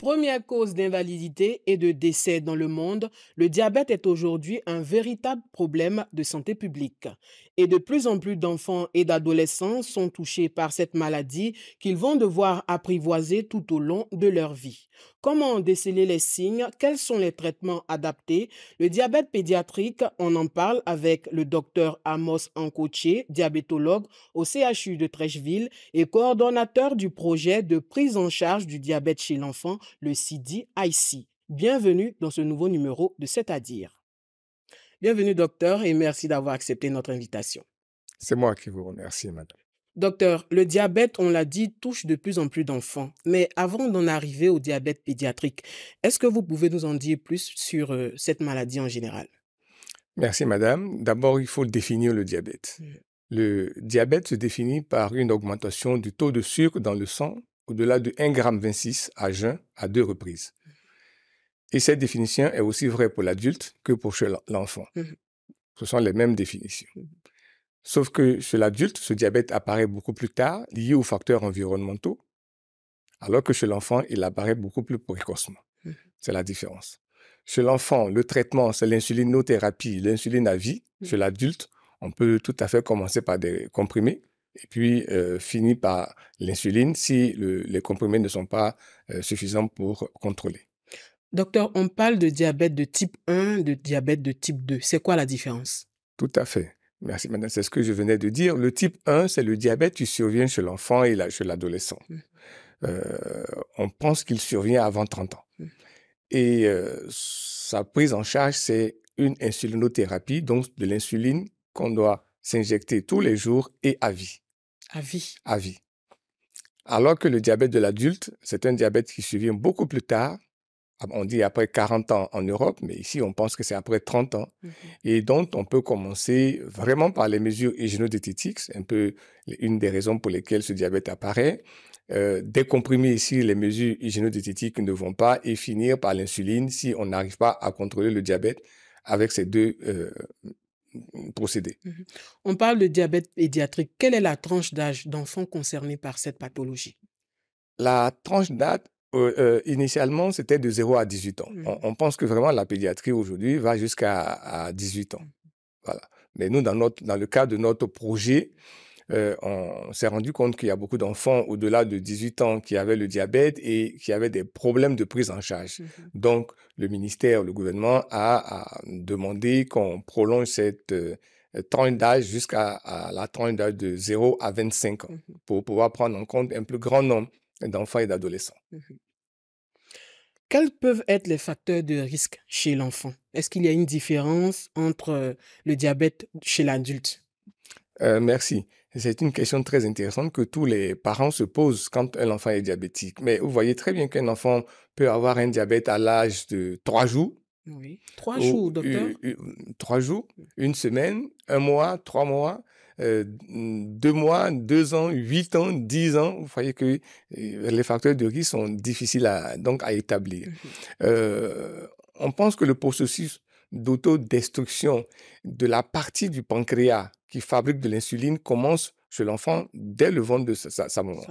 Première cause d'invalidité et de décès dans le monde, le diabète est aujourd'hui un véritable problème de santé publique. Et de plus en plus d'enfants et d'adolescents sont touchés par cette maladie qu'ils vont devoir apprivoiser tout au long de leur vie. Comment déceler les signes Quels sont les traitements adaptés Le diabète pédiatrique, on en parle avec le docteur Amos Ankoche, diabétologue au CHU de Trècheville et coordonnateur du projet de prise en charge du diabète chez l'enfant, le CDIC. Bienvenue dans ce nouveau numéro de C'est-à-dire. Bienvenue docteur et merci d'avoir accepté notre invitation. C'est moi qui vous remercie, madame. Docteur, le diabète, on l'a dit, touche de plus en plus d'enfants. Mais avant d'en arriver au diabète pédiatrique, est-ce que vous pouvez nous en dire plus sur euh, cette maladie en général Merci, madame. D'abord, il faut définir le diabète. Mmh. Le diabète se définit par une augmentation du taux de sucre dans le sang au-delà de 1,26 g à jeun à deux reprises. Et cette définition est aussi vraie pour l'adulte que pour l'enfant. Mmh. Ce sont les mêmes définitions. Mmh. Sauf que chez l'adulte, ce diabète apparaît beaucoup plus tard, lié aux facteurs environnementaux, alors que chez l'enfant, il apparaît beaucoup plus précocement. Mmh. C'est la différence. Chez l'enfant, le traitement, c'est l'insulinothérapie, l'insuline à vie. Mmh. Chez l'adulte, on peut tout à fait commencer par des comprimés et puis euh, finir par l'insuline si les comprimés ne sont pas euh, suffisants pour contrôler. Docteur, on parle de diabète de type 1, de diabète de type 2. C'est quoi la différence Tout à fait. Merci, madame. C'est ce que je venais de dire. Le type 1, c'est le diabète qui survient chez l'enfant et chez l'adolescent. Mm. Euh, on pense qu'il survient avant 30 ans. Mm. Et euh, sa prise en charge, c'est une insulinothérapie, donc de l'insuline qu'on doit s'injecter tous les jours et à vie. À vie. À vie. Alors que le diabète de l'adulte, c'est un diabète qui survient beaucoup plus tard ah, on dit après 40 ans en Europe, mais ici on pense que c'est après 30 ans. Mmh et donc on peut commencer vraiment par les mesures hygiéno c'est un peu une des raisons pour lesquelles ce diabète apparaît. Euh, décomprimer ici les mesures hygiéno-diététiques ne vont pas et finir par l'insuline si on n'arrive pas à contrôler le diabète avec ces deux euh, procédés. Mmh on parle de diabète pédiatrique. Quelle est la tranche d'âge d'enfants concernés par cette pathologie La tranche d'âge euh, euh, initialement, c'était de 0 à 18 ans. On, pense que vraiment la pédiatrie aujourd'hui va jusqu'à 18 ans. Mmh. Voilà. Mais nous, dans, notre, dans le cadre de notre projet, euh, on s'est rendu compte qu'il y a beaucoup d'enfants au-delà de 18 ans qui avaient le diabète et qui avaient des problèmes de prise en charge. Mmh Donc, le ministère, le gouvernement a, demandé qu'on prolonge cette tranche d'âge jusqu'à la tranche d'âge de 0 à 25 ans mmh pour pouvoir prendre en compte un plus grand nombre d'enfants et d'adolescents. Mmh Quels peuvent être les facteurs de risque chez l'enfant Est-ce qu'il y a une différence entre le diabète chez l'adulte euh, Merci. C'est une question très intéressante que tous les parents se posent quand un enfant est diabétique. Mais vous voyez très bien qu'un enfant peut avoir un diabète à l'âge de trois jours. Oui. Trois jours, docteur. Trois jours, mmh. une semaine, un mois, trois mois. Euh, deux mois, deux ans, huit ans, dix ans, vous voyez que euh, les facteurs de risque sont difficiles à, donc à établir. Mhm. Euh, on pense que le processus d'autodestruction de la partie du pancréas qui fabrique de l'insuline commence chez l'enfant dès le ventre de sa, sa, maman.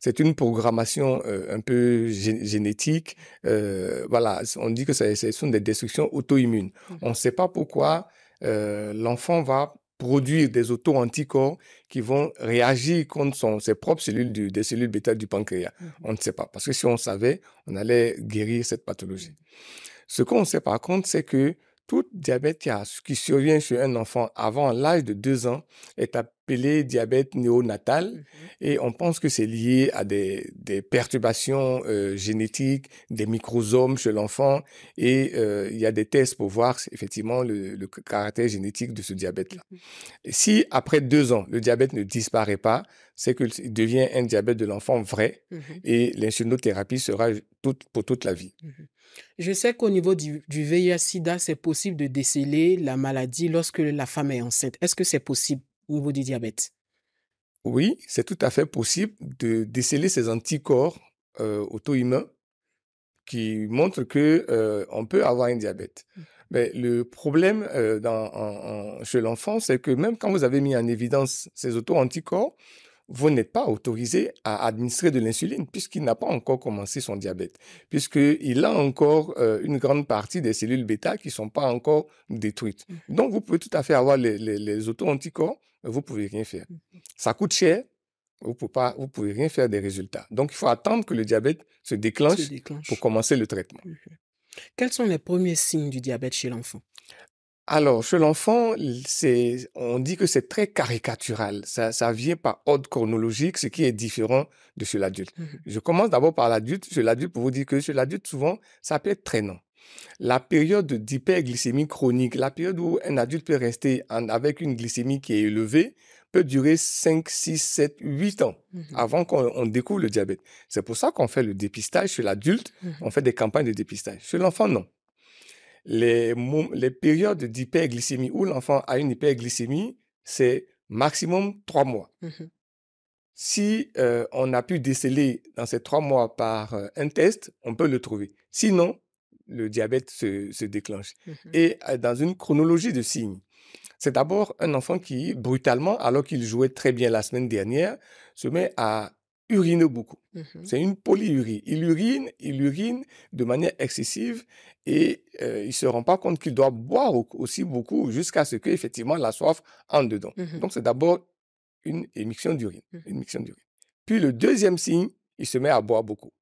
C'est une programmation un peu génétique. voilà, on dit que ce sont des destructions auto-immunes. Mhm. On ne sait pas pourquoi l'enfant va produire des auto-anticorps qui vont réagir contre ses propres cellules, des cellules bêta du pancréas. Mmh on ne sait pas, parce que si on savait, on allait guérir cette pathologie. Mmh. Ce qu'on sait par contre, c'est que tout diabète qui, survient chez un enfant avant l'âge de deux ans est, à, appelé diabète néonatal mmh et on pense que c'est lié à des, perturbations euh, génétiques, des microsomes chez l'enfant et euh, il y a des tests pour voir effectivement le, caractère génétique de ce diabète-là. Mmh si après deux ans, le diabète ne disparaît pas, c'est qu'il devient un diabète de l'enfant vrai mmh et l'insulinothérapie sera toute, pour toute la vie. Je sais qu'au niveau du, du VIH-Sida, c'est possible de déceler la maladie lorsque la femme est enceinte. Est-ce que c'est possible au niveau du diabète Oui, c'est tout à fait possible de déceler ces anticorps euh, auto-humains qui montrent qu'on euh, on peut avoir un diabète. Mmh. Mais le problème euh, chez l'enfant, c'est que même quand vous avez mis en évidence ces auto-anticorps, vous n'êtes pas autorisé à administrer de l'insuline puisqu'il n'a pas encore commencé son diabète, puisqu'il a encore une grande partie des cellules bêta qui ne sont pas encore détruites. Mmh. Donc, vous pouvez tout à fait avoir les, les auto-anticorps vous ne pouvez rien faire. Ça coûte cher, vous ne pouvez rien faire des résultats. Donc, il faut attendre que le diabète se déclenche, pour commencer le traitement. Quels sont les premiers signes du diabète chez l'enfant alors, chez l'enfant, on dit que c'est très caricatural. Ça, vient par ordre chronologique, ce qui est différent de chez l'adulte. Mmh Je commence d'abord par l'adulte. Chez l'adulte, pour vous dire que chez l'adulte, souvent, ça peut être traînant. La période d'hyperglycémie chronique, la période où un adulte peut rester avec une glycémie qui est élevée, peut durer 5, 6, 7, 8 ans mhm. avant qu'on découvre le diabète. C'est pour ça qu'on fait le dépistage chez l'adulte, mhm. on fait des campagnes de dépistage. Chez l'enfant, non. Les, périodes d'hyperglycémie où l'enfant a une hyperglycémie, c'est maximum 3 mois. Mhm. Si euh, on a pu déceler dans ces 3 mois par euh, un test, on peut le trouver. Sinon, le diabète se, déclenche. Mmh et dans une chronologie de signes. C'est d'abord un enfant qui, brutalement, alors qu'il jouait très bien la semaine dernière, se met à uriner beaucoup. Mmh c'est une polyurie. Il urine, il urine de manière excessive et il ne se rend pas compte qu'il doit boire aussi beaucoup jusqu'à ce qu'effectivement la soif en dedans. Mmh Donc c'est d'abord une émission d'urine. Une Puis le deuxième signe, il se met à boire beaucoup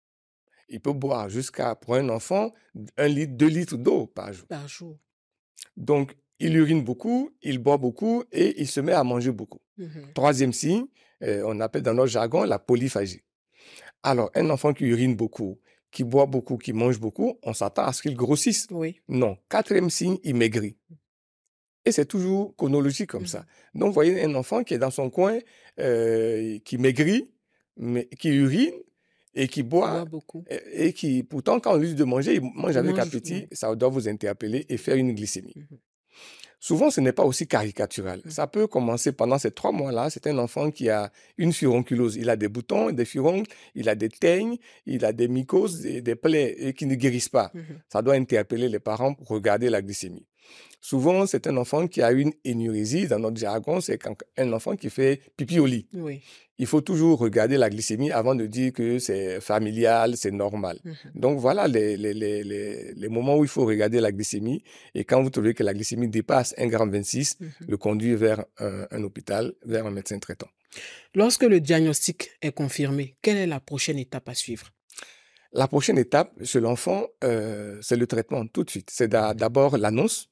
il peut boire jusqu'à, pour un enfant, un litre, deux litres d'eau par jour. Par jour. Donc, il urine beaucoup, il boit beaucoup et il se met à manger beaucoup. Mmh Troisième signe, euh, on appelle dans notre jargon la polyphagie. Alors, un enfant qui urine beaucoup, qui boit beaucoup, qui mange beaucoup, on s'attend à ce qu'il grossisse. Oui. Non. Quatrième signe, il maigrit. Et c'est toujours chronologique comme ça. Mmh Donc, vous voyez un enfant qui est dans son coin, euh, qui maigrit, mais, qui urine, et qui boit, Et, qui, pourtant, quand on lui dit de manger, il mange avec appétit, ça doit vous interpeller et faire une glycémie. Mmh Souvent, ce n'est pas aussi caricatural. Mmh. Ça peut commencer pendant ces trois mois-là. C'est un enfant qui a une furonculose. Il a des boutons, des furoncles, il a des teignes, il a des mycoses, et des plaies et qui ne guérissent pas. Mmh ça doit interpeller les parents pour regarder la glycémie. Souvent, c'est un enfant qui a une énurésie. Dans notre jargon, c'est un enfant qui fait pipi au lit. Il faut toujours regarder la glycémie avant de dire que c'est familial, c'est normal. Mmh Donc voilà les, les, moments où il faut regarder la glycémie. Et quand vous trouvez que la glycémie dépasse 1,26 g, mmh le conduit vers un, hôpital, vers un médecin traitant. Lorsque le diagnostic est confirmé, quelle est la prochaine étape à suivre La prochaine étape chez l'enfant, euh, c'est le traitement tout de suite. C'est mmh d'abord l'annonce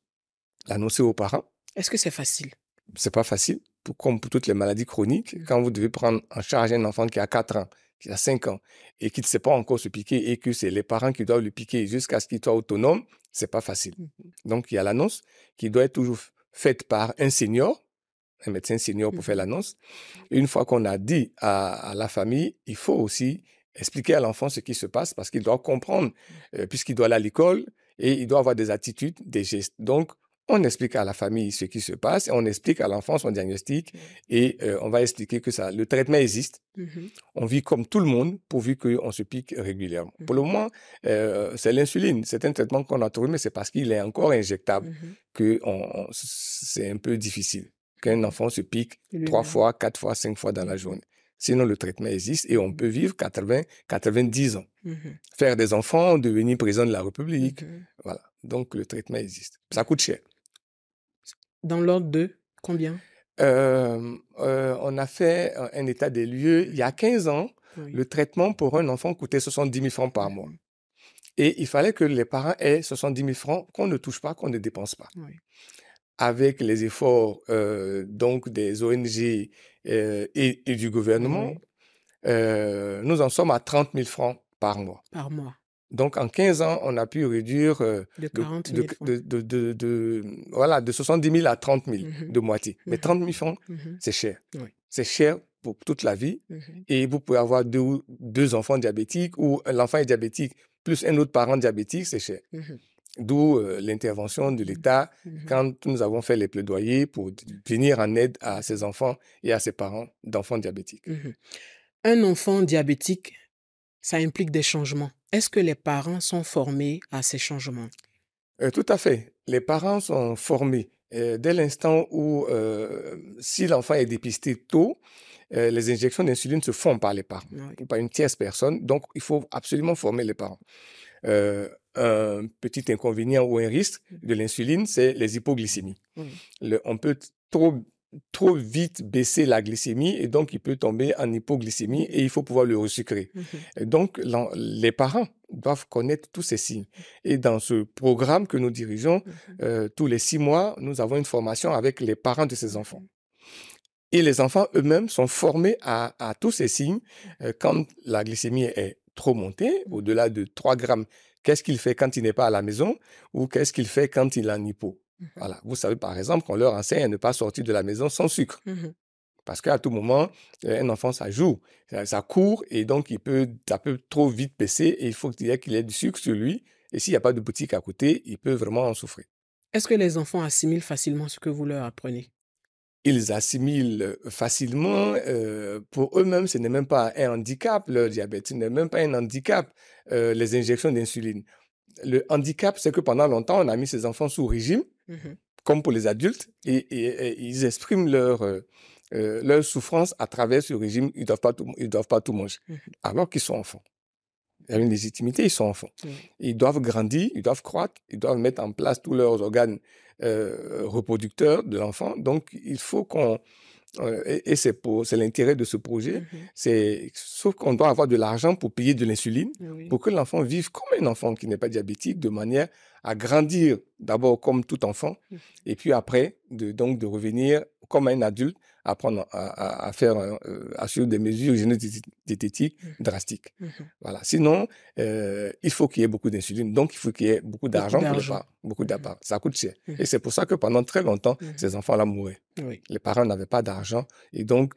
l'annoncer aux parents. Est-ce que c'est facile C'est pas facile, pour, comme pour toutes les maladies chroniques. Quand vous devez prendre en charge un enfant qui a 4 ans, qui a 5 ans, et qui ne sait pas encore se piquer, et que c'est les parents qui doivent le piquer jusqu'à ce qu'il soit autonome, c'est pas facile. Mmh Donc, il y a l'annonce qui doit être toujours faite par un senior, un médecin senior pour mmh faire l'annonce. Mmh. Une fois qu'on a dit à, la famille, il faut aussi expliquer à l'enfant ce qui se passe parce qu'il doit comprendre, euh, puisqu'il doit aller à l'école et il doit avoir des attitudes, des gestes. Donc, on explique à la famille ce qui se passe, on explique à l'enfant son diagnostic mmh. et euh, on va expliquer que ça, le traitement existe. Mmh on vit comme tout le monde pourvu qu'on se pique régulièrement. Mmh Pour le moment, euh, c'est l'insuline. C'est un traitement qu'on a trouvé, mais c'est parce qu'il est encore injectable que c'est un peu difficile qu'un enfant se pique trois hein. fois, quatre fois, cinq fois dans la journée. Sinon, le traitement existe et on peut vivre 80, 90 ans. Faire des enfants, devenir président de la République. Voilà. Donc, le traitement existe. Ça coûte cher. Dans l'ordre de combien On a fait un état des lieux il y a 15 ans. Le traitement pour un enfant coûtait 70 000 francs par mois. Et il fallait que les parents aient 70 000 francs qu'on ne touche pas, qu'on ne dépense pas. Avec les efforts donc des ONG et, du gouvernement, nous en sommes à 30 000 francs par mois. Par mois. Donc, en 15 ans, on a pu réduire euh, de, de, 70 000 à 30 000, mm-hmm. de moitié. Mais 30 mm-hmm. 000 francs, mm-hmm. c'est cher. C'est cher pour toute la vie. Et vous pouvez avoir deux, enfants diabétiques ou l'enfant est diabétique plus un autre parent diabétique, c'est cher. D'où euh, l'intervention de l'État quand nous avons fait les plaidoyers pour venir en aide à ces enfants et à ces parents d'enfants diabétiques. Un enfant diabétique, ça implique des changements est-ce que les parents sont formés à ces changements euh, Tout à fait. Les parents sont formés. Euh, dès l'instant où, euh, si l'enfant est dépisté tôt, les injections d'insuline se font par les parents, pas par une tierce personne. Donc, il faut absolument former les parents. un petit inconvénient ou un risque mmh. de l'insuline, c'est les hypoglycémies. on peut trop trop vite baisser la glycémie et donc il peut tomber en hypoglycémie et il faut pouvoir le resucrer. Mhm. donc les parents doivent connaître tous ces signes. Et dans ce programme que nous dirigeons, mhm. euh, tous les six mois, nous avons une formation avec les parents de ces enfants. Mhm. Et les enfants eux-mêmes sont formés à, tous ces signes. Euh, quand la glycémie est trop montée, au-delà de 3 grammes, qu'est-ce qu'il fait quand il n'est pas à la maison ou qu'est-ce qu'il fait quand il a en hypo Mmh vous savez, par exemple, qu'on leur enseigne à ne pas sortir de la maison sans sucre. Mmh Parce qu'à tout moment, euh, un enfant, ça joue, ça, court, et donc il peut, ça peu trop vite baisser, et il faut qu'il ait, ait du sucre sur lui. Et s'il n'y a pas de boutique à côté, il peut vraiment en souffrir. Est-ce que les enfants assimilent facilement ce que vous leur apprenez Ils assimilent euh, facilement. Euh, pour eux-mêmes, ce n'est même pas un handicap. Leur diabète, ce n'est même pas un handicap. les injections d'insuline le handicap, c'est que pendant longtemps, on a mis ces enfants sous régime, mhm. comme pour les adultes, et, ils expriment leur, euh, euh, leur souffrance à travers ce régime. Ils ne doivent, pas tout, doivent pas tout manger, mhm. alors qu'ils sont enfants. Il y a une légitimité, ils sont enfants. Ils doivent grandir, ils doivent croître, ils doivent mettre en place tous leurs organes euh, reproducteurs de l'enfant. Donc, il faut qu'on euh, et, c'est pour c'est l'intérêt de ce projet. Mmh c'est sauf qu'on doit avoir de l'argent pour payer de l'insuline pour que l'enfant vive comme un enfant qui n'est pas diabétique, de manière à grandir d'abord comme tout enfant mmh et puis après donc de revenir comme un adulte à, à, faire, euh, à suivre des mesures génétiques mmh. drastiques. Mmh voilà. Sinon, euh, il faut qu'il y ait beaucoup d'insuline, donc il faut qu'il y ait beaucoup d'argent pour le Beaucoup mmh Ça coûte cher. Et c'est pour ça que pendant très longtemps, ces enfants-là mouraient. Les parents n'avaient pas d'argent. Et donc,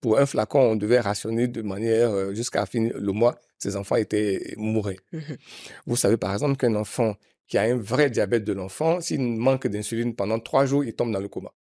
pour un flacon, on devait rationner de manière euh, jusqu'à finir le mois. Ces enfants étaient mouraient. Vous savez, par exemple, qu'un enfant qui a un vrai diabète de l'enfant, s'il manque d'insuline pendant trois jours, il tombe dans le coma.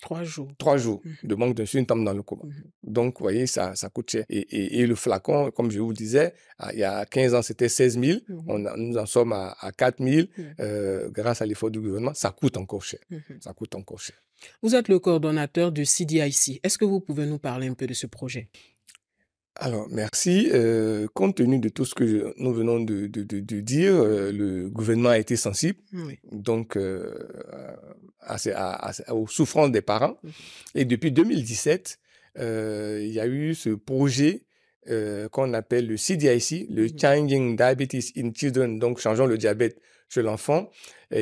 Trois jours. Trois jours mmh. de manque d'insuline, tombe dans le coma. Mmh. Donc, vous voyez, ça, ça coûte cher. Et, le flacon, comme je vous disais, ah, il y a 15 ans, c'était 16 000. Mmh. On, nous en sommes à, 4 000 euh, grâce à l'effort du gouvernement. Ça coûte encore cher. Ça coûte encore cher. Vous êtes le coordonnateur du CDIC. Est-ce que vous pouvez nous parler un peu de ce projet alors, merci. Euh, compte tenu de tout ce que nous venons de, de, de, dire, euh, le gouvernement a été sensible donc euh, à, aux souffrances des parents. Mmh. Et depuis 2017, euh, il y a eu ce projet euh, qu'on appelle le CDIC, le mmh. Changing Diabetes in Children, donc changeons le diabète chez l'enfant,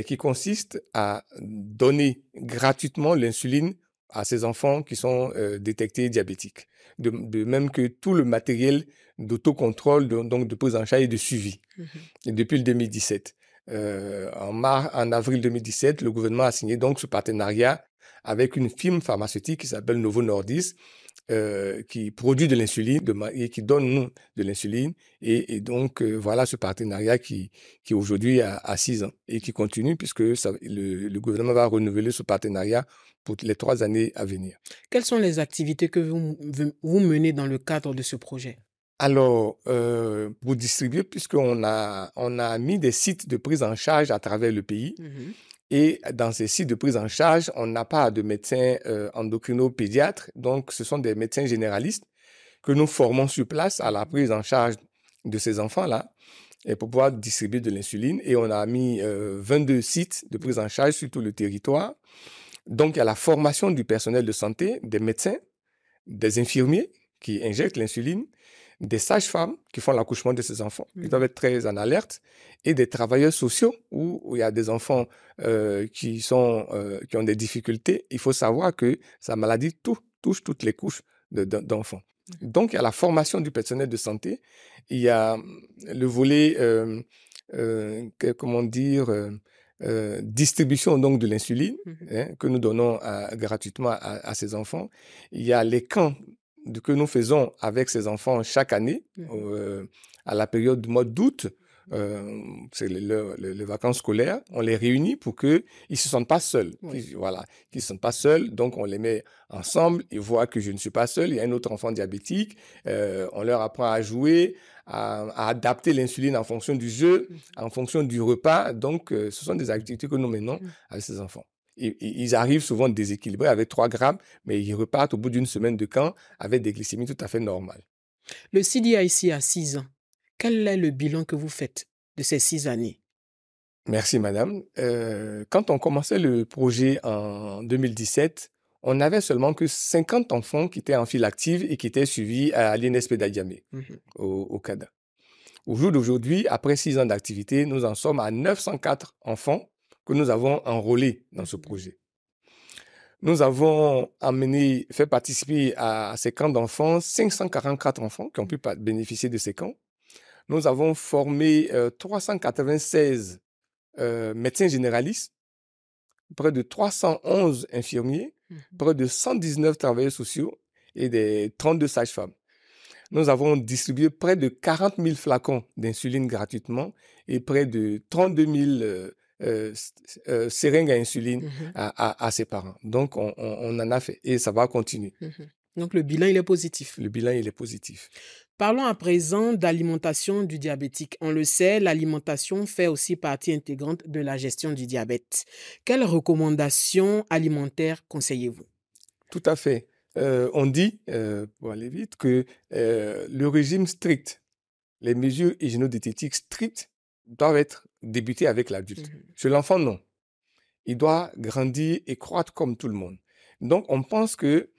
qui consiste à donner gratuitement l'insuline à ces enfants qui sont euh, détectés diabétiques. De, même que tout le matériel d'autocontrôle, donc de prise en charge et de suivi, mmh depuis le 2017. Euh, en, mars, en avril 2017, le gouvernement a signé donc ce partenariat avec une firme pharmaceutique qui s'appelle Novo Nordis euh, qui produit de l'insuline et qui donne de l'insuline. Et, donc, euh, voilà ce partenariat qui, qui aujourd'hui a, six ans et qui continue puisque ça, le, gouvernement va renouveler ce partenariat pour les trois années à venir. Quelles sont les activités que vous, vous menez dans le cadre de ce projet alors, euh, pour distribuer, puisqu'on a, on a mis des sites de prise en charge à travers le pays, mmh et dans ces sites de prise en charge, on n'a pas de médecins euh, endocrinopédiatres, donc ce sont des médecins généralistes que nous formons sur place à la prise en charge de ces enfants-là et pour pouvoir distribuer de l'insuline. Et on a mis 22 euh, sites de prise en charge sur tout le territoire. Donc, il y a la formation du personnel de santé, des médecins, des infirmiers qui injectent l'insuline, des sages-femmes qui font l'accouchement de ces enfants. Ils mhm. doivent être très en alerte. Et des travailleurs sociaux où, il y a des enfants euh, qui, sont, euh, qui ont des difficultés. Il faut savoir que sa maladie touche toutes les couches d'enfants. Donc, il y a la formation du personnel de santé. Il y a euh, le volet, comment dire, distribution donc de l'insuline mmh hein, que nous donnons gratuitement à, ces enfants. Il y a les camps que nous faisons avec ces enfants chaque année, mmh euh, à la période du mois d'août, euh, c'est les vacances scolaires, on les réunit pour qu'ils ne se sentent pas seuls. voilà, qu'ils ne se sentent pas seuls, donc on les met ensemble, ils voient que je ne suis pas seul, il y a un autre enfant diabétique, euh, on leur apprend à jouer, à, adapter l'insuline en fonction du jeu, mmh en fonction du repas. Donc, euh, ce sont des activités que nous menons mmh. avec ces enfants ils, arrivent souvent déséquilibrés avec 3 grammes, mais ils repartent au bout d'une semaine de camp avec des glycémies tout à fait normales. Le CDI ici a 6 ans, quel est le bilan que vous faites de ces 6 années Merci madame. Euh, quand on commençait le projet en 2017, on n'avait seulement que 50 enfants qui étaient en file active et qui étaient suivis à l'INSP e mmh au, CADA. Au jour d'aujourd'hui, après six ans d'activité, nous en sommes à 904 enfants que nous avons enrôlés dans ce projet. Nous avons amené, fait participer à ces camps d'enfants 544 enfants qui ont pu bénéficier de ces camps. Nous avons formé 396 euh, euh, médecins généralistes, près de 311 infirmiers, mmh. près de 119 travailleurs sociaux et des 32 sages-femmes. Nous avons distribué près de 40 000 flacons d'insuline gratuitement et près de 32 000 euh, euh, seringue à insuline mmh à, ses parents. Donc, on, en a fait et ça va continuer. Mmh Donc, le bilan, il est positif. Le bilan, il est positif. Parlons à présent d'alimentation du diabétique. On le sait, l'alimentation fait aussi partie intégrante de la gestion du diabète. Quelles recommandations alimentaires conseillez-vous Tout à fait. Euh, on dit, euh, pour aller vite, que le régime strict, les mesures hygiéno strictes doivent être débutés avec l'adulte. Mmh Chez l'enfant, non. Il doit grandir et croître comme tout le monde. Donc, on pense que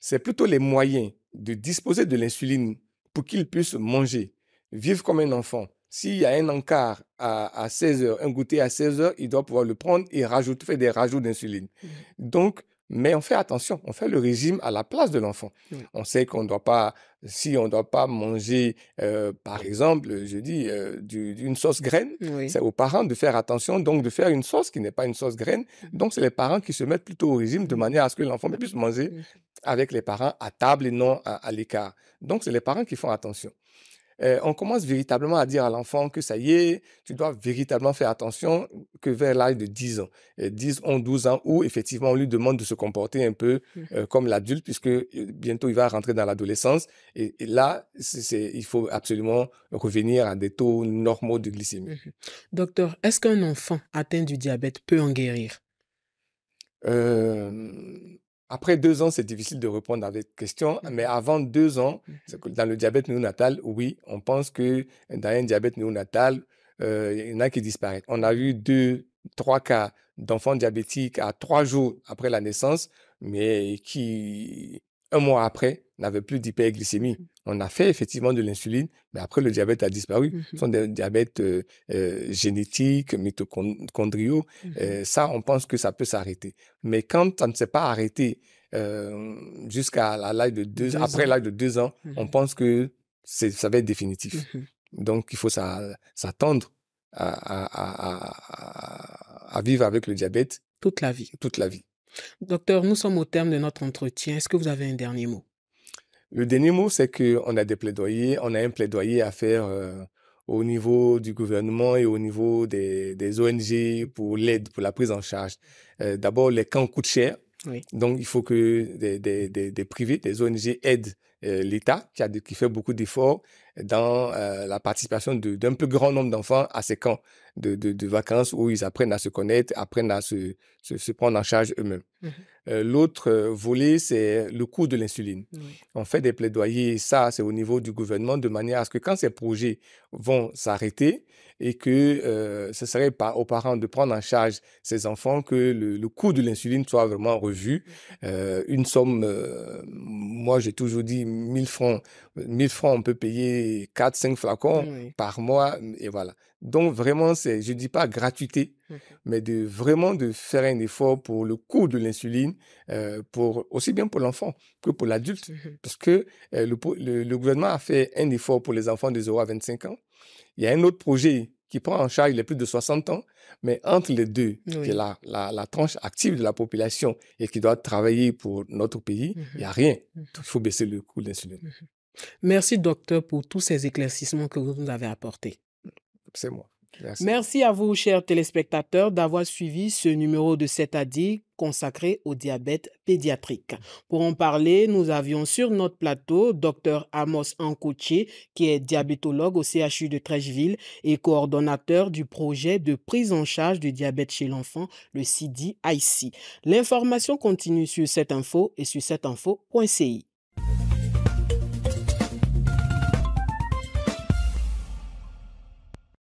c'est plutôt les moyens de disposer de l'insuline pour qu'il puisse manger, vivre comme un enfant. S'il y a un encart à, 16 heures, un goûter à 16 heures, il doit pouvoir le prendre et rajouter, faire des rajouts d'insuline. Mmh Donc, mais on fait attention, on fait le régime à la place de l'enfant. On sait qu'on ne doit pas, si on ne doit pas manger, euh, par exemple, je dis, euh, une sauce graine, c'est aux parents de faire attention, donc de faire une sauce qui n'est pas une sauce graine. Mm. Donc, c'est les parents qui se mettent plutôt au régime de mm. manière à ce que l'enfant puisse mm. manger avec les parents à table et non à l'écart. Donc, c'est les parents qui font attention. Euh, on commence véritablement à dire à l'enfant que ça y est, tu dois véritablement faire attention que vers l'âge de 10 ans, et 10, 11, 12 ans, où effectivement on lui demande de se comporter un peu mmh. euh, comme l'adulte, puisque euh, bientôt il va rentrer dans l'adolescence. Et, là, il faut absolument revenir à des taux normaux de glycémie. Mmh Docteur, est-ce qu'un enfant atteint du diabète peut en guérir après deux ans, c'est difficile de répondre à cette question, mmh mais avant deux ans, mmh dans le diabète néonatal, oui, on pense que dans un diabète néonatal, euh, il y en a qui disparaissent. On a eu deux, trois cas d'enfants diabétiques à trois jours après la naissance, mais qui un mois après, n'avait plus d'hyperglycémie. Mmh. On a fait effectivement de l'insuline, mais après le diabète a disparu. Mmh Ce sont des diabètes euh, euh, génétiques, mitochondriaux. Mmh euh, ça, on pense que ça peut s'arrêter. Mais quand ça ne s'est pas arrêté jusqu'à l'âge de deux, après l'âge de deux ans, on pense que ça va être définitif. Donc, il faut s'attendre à, à vivre avec le diabète toute la vie. Toute la vie. Docteur, nous sommes au terme de notre entretien. Est-ce que vous avez un dernier mot Le dernier mot, c'est qu'on a des plaidoyers, on a un plaidoyer à faire euh, au niveau du gouvernement et au niveau des, ONG pour l'aide, pour la prise en charge. Euh, d'abord, les camps coûtent cher. Donc, il faut que des, des, des, privés, des ONG aident euh, l'État qui, qui fait beaucoup d'efforts dans euh, la participation d'un plus grand nombre d'enfants à ces camps de, vacances où ils apprennent à se connaître, apprennent à se, prendre en charge eux-mêmes. Mmh euh, l'autre euh, volet, c'est le coût de l'insuline. On fait des plaidoyers, ça c'est au niveau du gouvernement, de manière à ce que quand ces projets vont s'arrêter et que ce serait pas aux parents de prendre en charge ces enfants, que le, coût de l'insuline soit vraiment revu. Mmh une somme, moi j'ai toujours dit 1000 francs, 1000 francs on peut payer 4-5 flacons mmh, par mois. Et voilà. Donc, vraiment, c'est, je ne dis pas gratuité, mais de vraiment de faire un effort pour le coût de l'insuline, euh, pour, aussi bien pour l'enfant que pour l'adulte. Mmh Parce que euh, le, gouvernement a fait un effort pour les enfants de 0 à 25 ans. Il y a un autre projet qui prend en charge les plus de 60 ans, mais entre les deux, qui est la, tranche active de la population et qui doit travailler pour notre pays, mmh il n'y a rien. Il faut baisser le coût de l'insuline. Merci, docteur, pour tous ces éclaircissements que vous nous avez apportés. C'est moi. Merci. à vous, chers téléspectateurs, d'avoir suivi ce numéro de 7 à 10 consacré au diabète pédiatrique. Pour en parler, nous avions sur notre plateau docteur Amos Ankoche, qui est diabétologue au CHU de Trècheville et coordonnateur du projet de prise en charge du diabète chez l'enfant, le CDIC. L'information continue sur cette info et sur cetteinfo.ci.